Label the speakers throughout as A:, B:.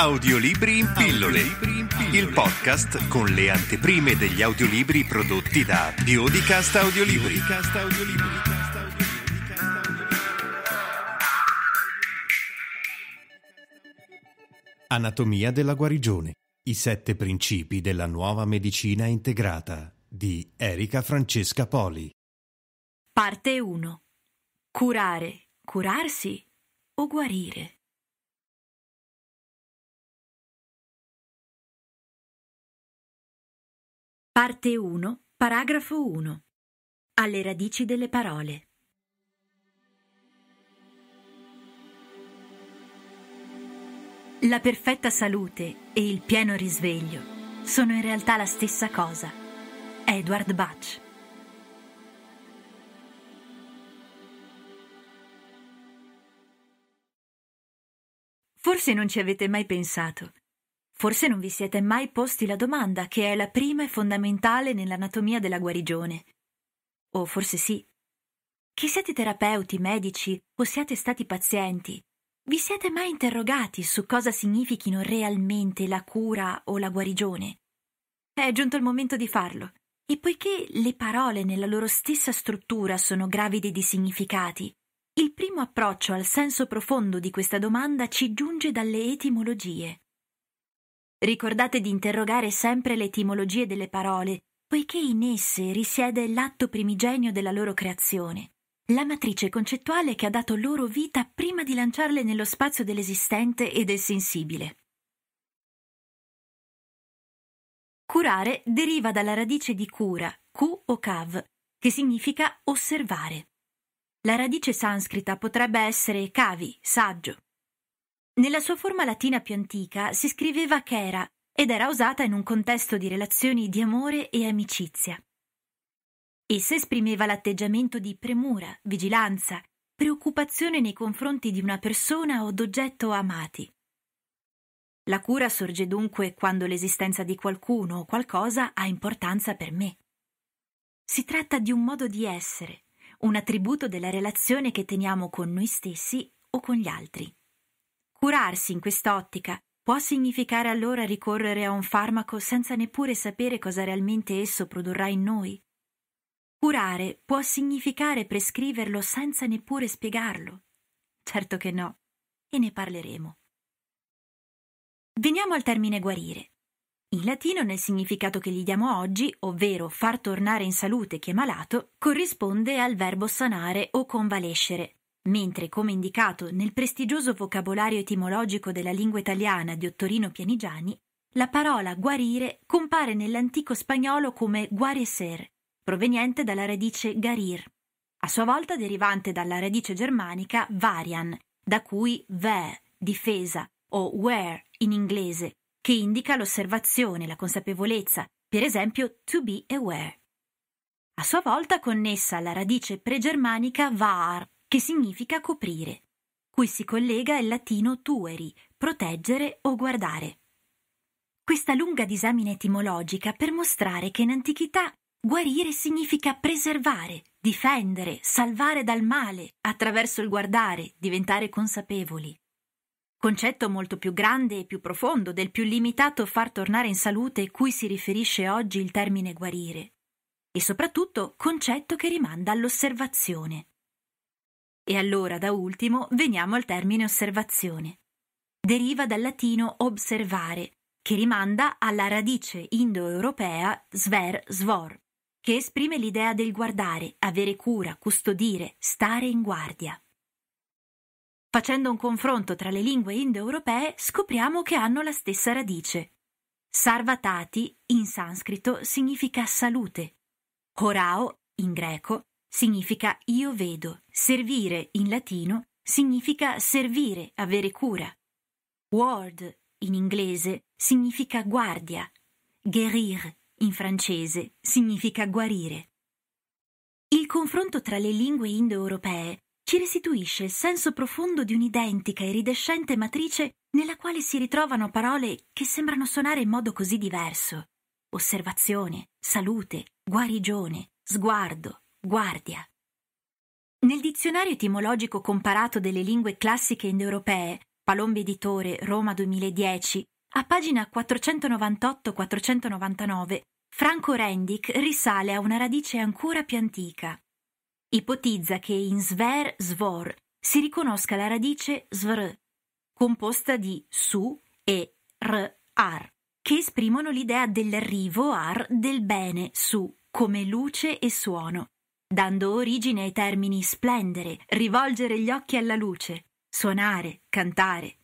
A: Audiolibri in pillole. Il podcast con le anteprime degli audiolibri prodotti da Audiolibri. Biodicast Audiolibri. Anatomia della guarigione. I sette principi della nuova medicina integrata di Erika Francesca Poli. Parte 1. Curare, curarsi o guarire. Parte 1, paragrafo 1. Alle radici delle parole. La perfetta salute e il pieno risveglio sono in realtà la stessa cosa. Edward Butch. Forse non ci avete mai pensato, Forse non vi siete mai posti la domanda, che è la prima e fondamentale nell'anatomia della guarigione. O forse sì. Che siate terapeuti, medici o siate stati pazienti, vi siete mai interrogati su cosa significhino realmente la cura o la guarigione? È giunto il momento di farlo. E poiché le parole nella loro stessa struttura sono gravide di significati, il primo approccio al senso profondo di questa domanda ci giunge dalle etimologie. Ricordate di interrogare sempre le etimologie delle parole, poiché in esse risiede l'atto primigenio della loro creazione, la matrice concettuale che ha dato loro vita prima di lanciarle nello spazio dell'esistente e del sensibile. Curare deriva dalla radice di cura, q o kav, che significa osservare. La radice sanscrita potrebbe essere kavi, saggio, nella sua forma latina più antica si scriveva chera ed era usata in un contesto di relazioni di amore e amicizia. Essa esprimeva l'atteggiamento di premura, vigilanza, preoccupazione nei confronti di una persona o d'oggetto amati. La cura sorge dunque quando l'esistenza di qualcuno o qualcosa ha importanza per me. Si tratta di un modo di essere, un attributo della relazione che teniamo con noi stessi o con gli altri. Curarsi in quest'ottica può significare allora ricorrere a un farmaco senza neppure sapere cosa realmente esso produrrà in noi? Curare può significare prescriverlo senza neppure spiegarlo? Certo che no, e ne parleremo. Veniamo al termine guarire. In latino, nel significato che gli diamo oggi, ovvero far tornare in salute chi è malato, corrisponde al verbo sanare o convalescere, mentre, come indicato nel prestigioso vocabolario etimologico della lingua italiana di Ottorino Pianigiani, la parola guarire compare nell'antico spagnolo come guareser, proveniente dalla radice garir, a sua volta derivante dalla radice germanica varian, da cui ver, difesa, o where in inglese, che indica l'osservazione, la consapevolezza, per esempio to be aware. A sua volta connessa alla radice pregermanica var, che significa coprire, cui si collega il latino tueri, proteggere o guardare. Questa lunga disamina etimologica per mostrare che in antichità guarire significa preservare, difendere, salvare dal male, attraverso il guardare, diventare consapevoli. Concetto molto più grande e più profondo del più limitato far tornare in salute cui si riferisce oggi il termine guarire. E soprattutto concetto che rimanda all'osservazione. E allora, da ultimo, veniamo al termine osservazione. Deriva dal latino observare, che rimanda alla radice indoeuropea sver svor, che esprime l'idea del guardare, avere cura, custodire, stare in guardia. Facendo un confronto tra le lingue indoeuropee scopriamo che hanno la stessa radice. Sarvatati in sanscrito significa salute. Horao in greco significa io vedo, servire in latino significa servire, avere cura. Ward in inglese significa guardia, guérir in francese significa guarire. Il confronto tra le lingue indoeuropee ci restituisce il senso profondo di un'identica e ridescente matrice nella quale si ritrovano parole che sembrano suonare in modo così diverso. Osservazione, salute, guarigione, sguardo, guardia. Nel dizionario etimologico comparato delle lingue classiche indoeuropee, Palombi Editore, Roma 2010, a pagina 498-499, Franco Rendic risale a una radice ancora più antica. Ipotizza che in sver svor si riconosca la radice svr, composta di su e r ar, che esprimono l'idea dell'arrivo ar del bene su come luce e suono, dando origine ai termini splendere, rivolgere gli occhi alla luce, suonare, cantare,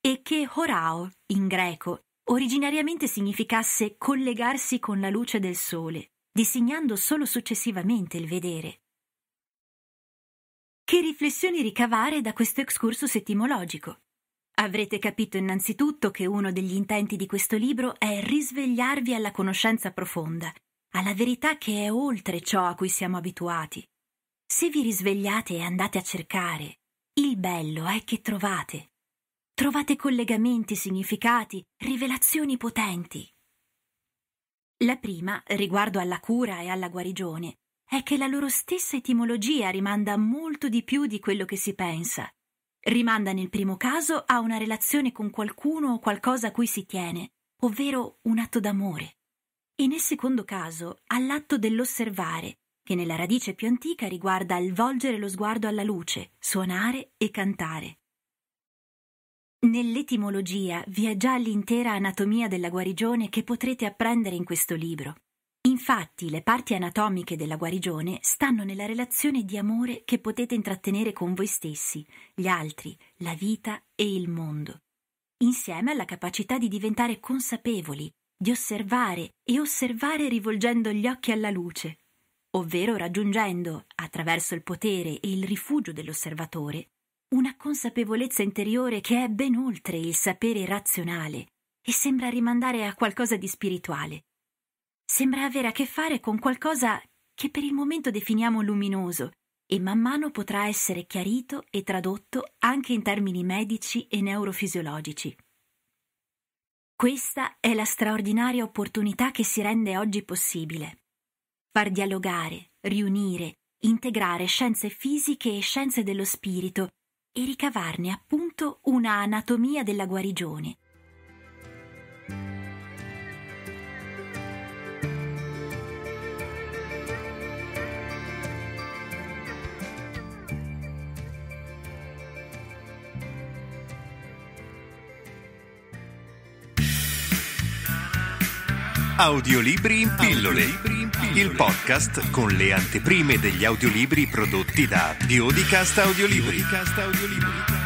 A: e che horao, in greco, originariamente significasse collegarsi con la luce del sole, disegnando solo successivamente il vedere. Che riflessioni ricavare da questo excursus etimologico? Avrete capito innanzitutto che uno degli intenti di questo libro è risvegliarvi alla conoscenza profonda alla verità che è oltre ciò a cui siamo abituati. Se vi risvegliate e andate a cercare, il bello è che trovate. Trovate collegamenti, significati, rivelazioni potenti. La prima, riguardo alla cura e alla guarigione, è che la loro stessa etimologia rimanda molto di più di quello che si pensa. Rimanda nel primo caso a una relazione con qualcuno o qualcosa a cui si tiene, ovvero un atto d'amore. E nel secondo caso, all'atto dell'osservare, che nella radice più antica riguarda il volgere lo sguardo alla luce, suonare e cantare. Nell'etimologia vi è già l'intera anatomia della guarigione che potrete apprendere in questo libro. Infatti le parti anatomiche della guarigione stanno nella relazione di amore che potete intrattenere con voi stessi, gli altri, la vita e il mondo, insieme alla capacità di diventare consapevoli di osservare e osservare rivolgendo gli occhi alla luce, ovvero raggiungendo, attraverso il potere e il rifugio dell'osservatore, una consapevolezza interiore che è ben oltre il sapere razionale e sembra rimandare a qualcosa di spirituale. Sembra avere a che fare con qualcosa che per il momento definiamo luminoso e man mano potrà essere chiarito e tradotto anche in termini medici e neurofisiologici. Questa è la straordinaria opportunità che si rende oggi possibile. Far dialogare, riunire, integrare scienze fisiche e scienze dello spirito e ricavarne appunto una anatomia della guarigione Audiolibri in pillole. Il podcast con le anteprime degli audiolibri prodotti da Biodicast Audiolibri. Biodicast Audiolibri.